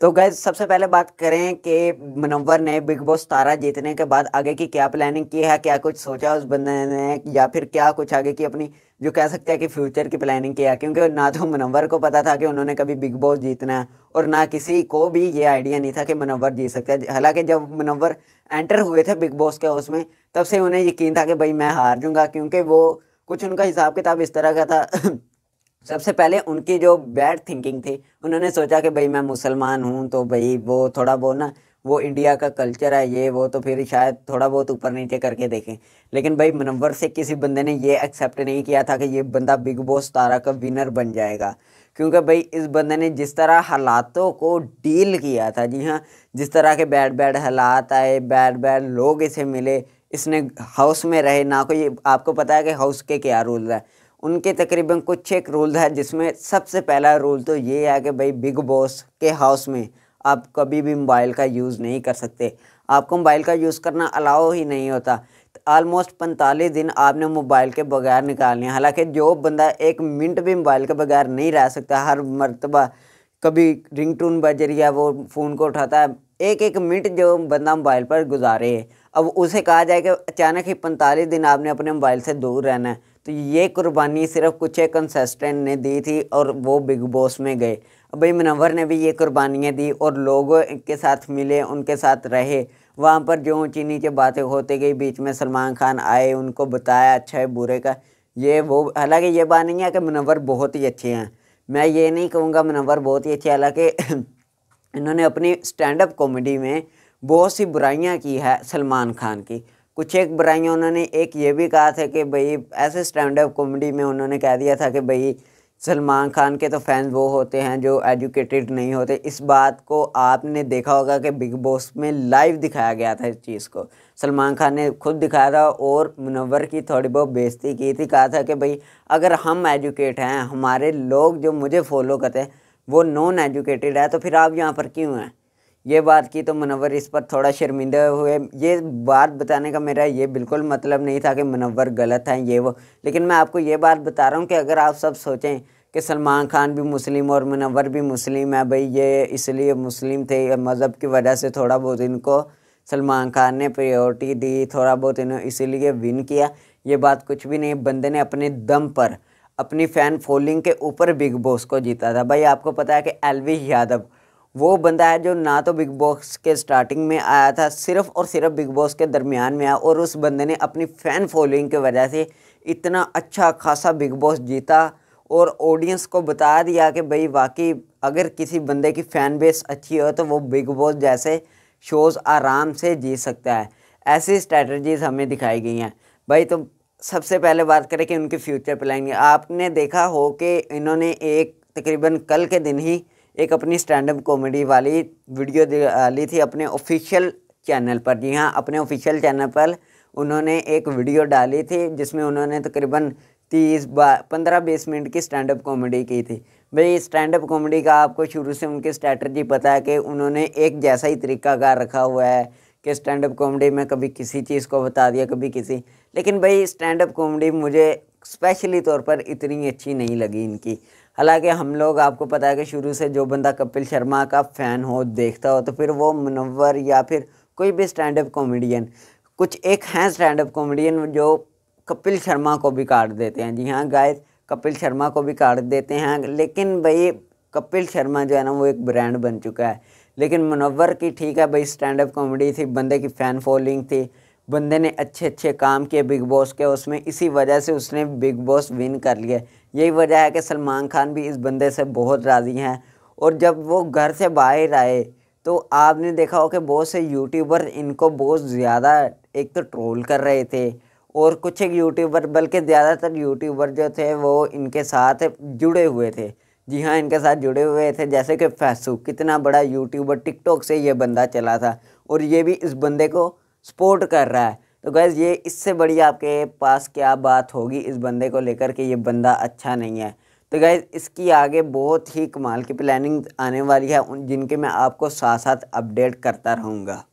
तो गैस सबसे पहले बात करें कि मनवर ने बिग बॉस तारा जीतने के बाद आगे की क्या प्लानिंग की है क्या कुछ सोचा उस बंदे ने या फिर क्या कुछ आगे की अपनी जो कह सकते हैं कि फ्यूचर की प्लानिंग किया क्योंकि ना तो मनोवर को पता था कि उन्होंने कभी बिग बॉस जीतना है और ना किसी को भी ये आइडिया नहीं था कि मनवर जीत सकते हालांकि जब मनवर एंटर हुए थे बिग बॉस के उसमें तब से उन्हें यकीन था कि भाई मैं हार जूँगा क्योंकि वो कुछ उनका हिसाब किताब इस तरह का था सबसे पहले उनकी जो बैड थिंकिंग थी उन्होंने सोचा कि भाई मैं मुसलमान हूँ तो भाई वो थोड़ा बहुत ना वो इंडिया का कल्चर है ये वो तो फिर शायद थोड़ा बहुत ऊपर नीचे करके देखें लेकिन भाई मनवर से किसी बंदे ने ये एक्सेप्ट नहीं किया था कि ये बंदा बिग बॉस तारा का विनर बन जाएगा क्योंकि भाई इस बंदे ने जिस तरह हालातों को डील किया था जी हाँ जिस तरह के बैड बैड हालात आए बैड बैड लोग इसे मिले इसने हाउस में रहे ना कोई आपको पता है कि हाउस के क्या रूल है उनके तकरीबन कुछ एक रूल है जिसमें सबसे पहला रूल तो ये है कि भाई बिग बॉस के हाउस में आप कभी भी मोबाइल का यूज़ नहीं कर सकते आपको मोबाइल का यूज़ करना अलाउ ही नहीं होता आलमोस्ट पैंतालीस दिन आपने मोबाइल के बगैर निकालने हालांकि जो बंदा एक मिनट भी मोबाइल के बगैर नहीं रह सकता हर मरतबा कभी रिंग टून बज रही है वो फ़ोन को उठाता है एक एक मिनट जो बंदा मोबाइल पर गुजारे अब उसे कहा जाए कि अचानक ही पैंतालीस दिन आपने अपने मोबाइल से दूर रहना है तो ये कुर्बानी सिर्फ कुछ एक कंसेस्टेंट ने दी थी और वो बिग बॉस में गए भाई मुनवर ने भी ये कुर्बानियाँ दी और लोगों के साथ मिले उनके साथ रहे वहाँ पर जो ऊँची नीचे बातें होते गई बीच में सलमान खान आए उनको बताया अच्छा है बुरे का ये वो हालांकि ये बात नहीं है कि मुनवर बहुत ही अच्छे हैं मैं ये नहीं कहूँगा मुनवर बहुत ही अच्छे हालाँकि इन्होंने अपनी स्टैंड अप कॉमेडी में बहुत सी बुराइयाँ की है सलमान खान की कुछ एक बुराइयाँ उन्होंने एक ये भी कहा था कि भई ऐसे स्टैंड अप कॉमेडी में उन्होंने कह दिया था कि भई सलमान खान के तो फैंस वो होते हैं जो एजुकेटेड नहीं होते इस बात को आपने देखा होगा कि बिग बॉस में लाइव दिखाया गया था इस चीज़ को सलमान खान ने खुद दिखाया था और मुनवर की थोड़ी बहुत बेइज्जती की थी कहा था कि भाई अगर हम एजुकेट हैं हमारे लोग जो मुझे फॉलो करते हैं वो नॉन एजुकेटेड है तो फिर आप यहाँ पर क्यों हैं ये बात की तो मुनवर इस पर थोड़ा शर्मिंदा हुए ये बात बताने का मेरा ये बिल्कुल मतलब नहीं था कि मुनवर गलत हैं ये वो लेकिन मैं आपको ये बात बता रहा हूँ कि अगर आप सब सोचें कि सलमान खान भी मुस्लिम और मुनवर भी मुस्लिम है भाई ये इसलिए मुस्लिम थे मज़हब की वजह से थोड़ा बहुत इनको सलमान खान ने प्रायोरिटी दी थोड़ा बहुत इन्होंने इसीलिए विन किया ये बात कुछ भी नहीं बंदे ने अपने दम पर अपनी फ़ैन फॉलोइंग के ऊपर बिग बॉस को जीता था भाई आपको पता है कि एलवी यादव वो बंदा है जो ना तो बिग बॉस के स्टार्टिंग में आया था सिर्फ और सिर्फ बिग बॉस के दरमियान में आया और उस बंदे ने अपनी फ़ैन फॉलोइंग की वजह से इतना अच्छा खासा बिग बॉस जीता और ऑडियंस को बता दिया कि भाई वाकई अगर किसी बंदे की फ़ैन बेस अच्छी हो तो वो बिग बॉस जैसे शोज़ आराम से जीत सकता है ऐसी स्ट्रैटजीज़ हमें दिखाई गई हैं भाई तो सबसे पहले बात करें कि उनकी फ्यूचर प्लानिंग आपने देखा हो कि इन्होंने एक तकरीबन कल के दिन ही एक अपनी स्टैंडअप कॉमेडी वाली वीडियो डाली थी अपने ऑफिशियल चैनल पर जी हाँ अपने ऑफिशियल चैनल पर उन्होंने एक वीडियो डाली थी जिसमें उन्होंने तकरीबन तीस बा पंद्रह बीस मिनट की स्टैंडअप कॉमेडी की थी भाई स्टैंडअप कॉमेडी का आपको शुरू से उनकी स्ट्रैटर्जी पता है कि उन्होंने एक जैसा ही तरीका रखा हुआ है कि स्टैंड अप कॉमेडी में कभी किसी चीज़ को बता दिया कभी किसी लेकिन भाई स्टैंड अप कॉमेडी मुझे स्पेशली तौर पर इतनी अच्छी नहीं लगी इनकी हालांकि हम लोग आपको पता है कि शुरू से जो बंदा कपिल शर्मा का फ़ैन हो देखता हो तो फिर वो मुनवर या फिर कोई भी स्टैंड अप कॉमेडियन कुछ एक हैं स्टैंड अप कॉमेडियन जो कपिल शर्मा को भी काट देते हैं जी हाँ गाय कपिल शर्मा को भी काट देते हैं लेकिन भाई कपिल शर्मा जो है ना वो एक ब्रांड बन चुका है लेकिन मुनवर की ठीक है भाई स्टैंड अप कॉमेडी थी बंदे की फ़ैन फॉलोइंग थी बंदे ने अच्छे अच्छे काम किए बिग बॉस के उसमें इसी वजह से उसने बिग बॉस विन कर लिया यही वजह है कि सलमान खान भी इस बंदे से बहुत राज़ी हैं और जब वो घर से बाहर आए तो आपने देखा हो कि बहुत से यूट्यूबर इनको बहुत ज़्यादा एक तो ट्रोल कर रहे थे और कुछ एक यूट्यूबर बल्कि ज़्यादातर यूट्यूबर जो थे वो इनके साथ जुड़े हुए थे जी हाँ इनके साथ जुड़े हुए थे जैसे कि फैसू कितना बड़ा यूट्यूबर टिकटॉक से ये बंदा चला था और ये भी इस बंदे को सपोर्ट कर रहा है तो गैज़ ये इससे बड़ी आपके पास क्या बात होगी इस बंदे को लेकर के ये बंदा अच्छा नहीं है तो गैज़ इसकी आगे बहुत ही कमाल की प्लानिंग आने वाली है उन जिनके मैं आपको साथ साथ अपडेट करता रहूँगा